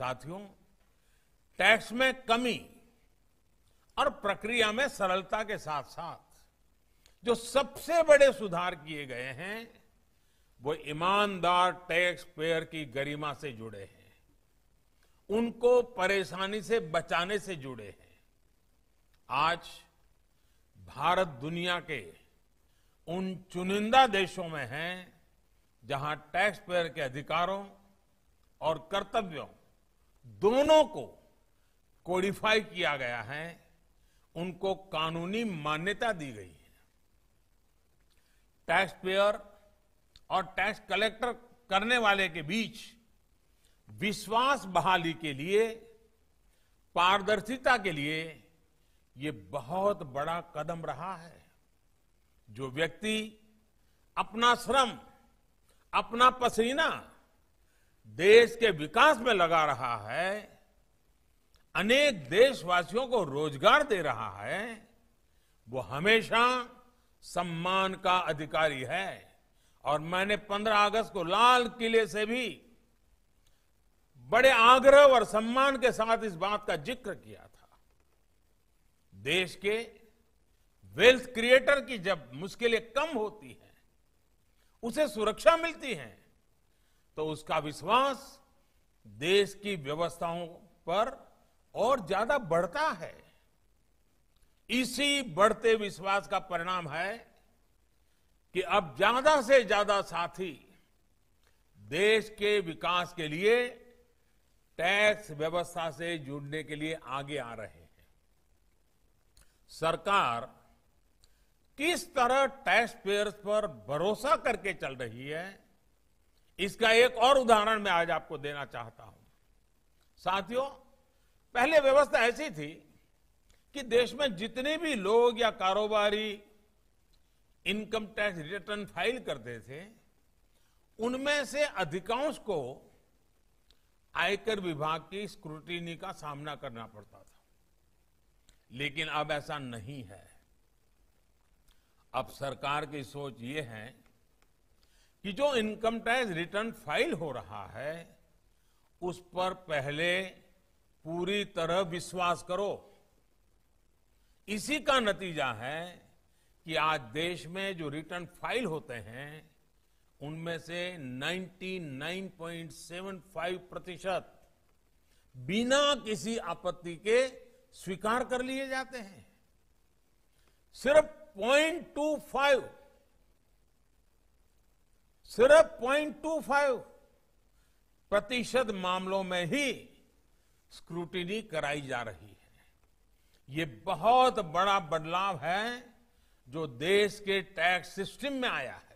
साथियों टैक्स में कमी और प्रक्रिया में सरलता के साथ साथ जो सबसे बड़े सुधार किए गए हैं वो ईमानदार टैक्स पेयर की गरिमा से जुड़े हैं उनको परेशानी से बचाने से जुड़े हैं आज भारत दुनिया के उन चुनिंदा देशों में है जहां टैक्स पेयर के अधिकारों और कर्तव्यों दोनों को कोडिफाई किया गया है उनको कानूनी मान्यता दी गई है टैक्स पेयर और टैक्स कलेक्टर करने वाले के बीच विश्वास बहाली के लिए पारदर्शिता के लिए ये बहुत बड़ा कदम रहा है जो व्यक्ति अपना श्रम अपना पसीना देश के विकास में लगा रहा है अनेक देशवासियों को रोजगार दे रहा है वो हमेशा सम्मान का अधिकारी है और मैंने 15 अगस्त को लाल किले से भी बड़े आग्रह और सम्मान के साथ इस बात का जिक्र किया था देश के वेल्थ क्रिएटर की जब मुश्किलें कम होती हैं उसे सुरक्षा मिलती है तो उसका विश्वास देश की व्यवस्थाओं पर और ज्यादा बढ़ता है इसी बढ़ते विश्वास का परिणाम है कि अब ज्यादा से ज्यादा साथी देश के विकास के लिए टैक्स व्यवस्था से जुड़ने के लिए आगे आ रहे हैं सरकार किस तरह टैक्स पेयर्स पर भरोसा करके चल रही है इसका एक और उदाहरण मैं आज आपको देना चाहता हूं साथियों पहले व्यवस्था ऐसी थी कि देश में जितने भी लोग या कारोबारी इनकम टैक्स रिटर्न फाइल करते थे उनमें से अधिकांश को आयकर विभाग की स्क्रूटिनी का सामना करना पड़ता था लेकिन अब ऐसा नहीं है अब सरकार की सोच ये है कि जो इनकम टैक्स रिटर्न फाइल हो रहा है उस पर पहले पूरी तरह विश्वास करो इसी का नतीजा है कि आज देश में जो रिटर्न फाइल होते हैं उनमें से 99.75 प्रतिशत बिना किसी आपत्ति के स्वीकार कर लिए जाते हैं सिर्फ 0.25 सिर्फ टू फाइव प्रतिशत मामलों में ही स्क्रूटिनी कराई जा रही है ये बहुत बड़ा बदलाव है जो देश के टैक्स सिस्टम में आया है